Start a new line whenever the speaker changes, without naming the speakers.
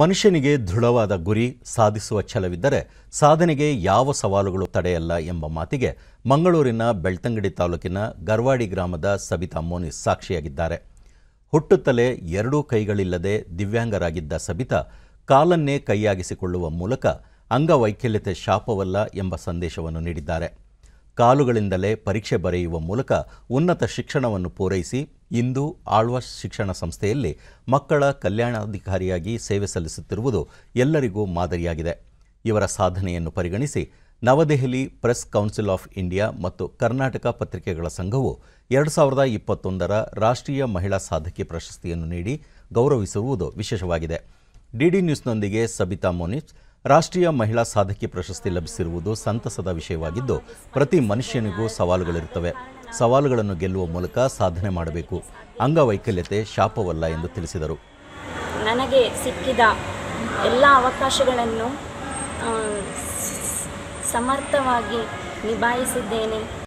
ಮನುಷ್ಯನಿಗೆ ದೃಢವಾದ ಗುರಿ ಸಾಧಿಸುವ ಛಲವಿದ್ದರೆ ಸಾಧನೆಗೆ ಯಾವ ಸವಾಲುಗಳು ತಡೆಯಲ್ಲ ಎಂಬ ಮಾತಿಗೆ ಮಂಗಳೂರಿನ ಬೆಳ್ತಂಗಡಿ ತಾಲೂಕಿನ ಗರ್ವಾಡಿ ಗ್ರಾಮದ ಸಬಿತಾ ಮೋನಿಸ್ ಸಾಕ್ಷಿಯಾಗಿದ್ದಾರೆ ಹುಟ್ಟುತ್ತಲೇ ಎರಡೂ ಕೈಗಳಿಲ್ಲದೆ ದಿವ್ಯಾಂಗರಾಗಿದ್ದ ಸಬಿತಾ ಕಾಲನ್ನೇ ಕೈಯಾಗಿಸಿಕೊಳ್ಳುವ ಮೂಲಕ ಅಂಗವೈಕಲ್ಯತೆ ಶಾಪವಲ್ಲ ಎಂಬ ಸಂದೇಶವನ್ನು ನೀಡಿದ್ದಾರೆ ಕಾಲುಗಳಿಂದಲೇ ಪರೀಕ್ಷೆ ಬರೆಯುವ ಮೂಲಕ ಉನ್ನತ ಶಿಕ್ಷಣವನ್ನು ಪೂರೈಸಿ ಇಂದು ಆಳ್ವಾಸ್ ಶಿಕ್ಷಣ ಸಂಸ್ಥೆಯಲ್ಲಿ ಮಕ್ಕಳ ಕಲ್ಯಾಣಾಧಿಕಾರಿಯಾಗಿ ಸೇವೆ ಸಲ್ಲಿಸುತ್ತಿರುವುದು ಎಲ್ಲರಿಗೂ ಮಾದರಿಯಾಗಿದೆ ಇವರ ಸಾಧನೆಯನ್ನು ಪರಿಗಣಿಸಿ ನವದೆಹಲಿ ಪ್ರೆಸ್ ಕೌನ್ಸಿಲ್ ಆಫ್ ಇಂಡಿಯಾ ಮತ್ತು ಕರ್ನಾಟಕ ಪತ್ರಿಕೆಗಳ ಸಂಘವು ಎರಡು ಸಾವಿರದ ಇಪ್ಪತ್ತೊಂದರ ರಾಷ್ಟ್ರೀಯ ಮಹಿಳಾ ಸಾಧಕಿ ಪ್ರಶಸ್ತಿಯನ್ನು ನೀಡಿ ಗೌರವಿಸಿರುವುದು ವಿಶೇಷವಾಗಿದೆ ಡಿಡಿ ನ್ಯೂಸ್ನೊಂದಿಗೆ ಸಬಿತಾ ಮೋನಿಸ್ ರಾಷ್ಟ್ರೀಯ ಮಹಿಳಾ ಸಾಧಕಿ ಪ್ರಶಸ್ತಿ ಲಭಿಸಿರುವುದು ಸಂತಸದ ವಿಷಯವಾಗಿದ್ದು ಪ್ರತಿ ಮನುಷ್ಯನಿಗೂ ಸವಾಲುಗಳಿರುತ್ತವೆ ಸವಾಲುಗಳನ್ನು ಗೆಲ್ಲುವ ಮೂಲಕ ಸಾಧನೆ ಮಾಡಬೇಕು ಅಂಗವೈಕಲ್ಯತೆ ಶಾಪವಲ್ಲ ಎಂದು ತಿಳಿಸಿದರು ನನಗೆ ಸಿಕ್ಕಿದ ಎಲ್ಲ ಅವಕಾಶಗಳನ್ನು ಸಮರ್ಥವಾಗಿ ನಿಭಾಯಿಸಿದ್ದೇನೆ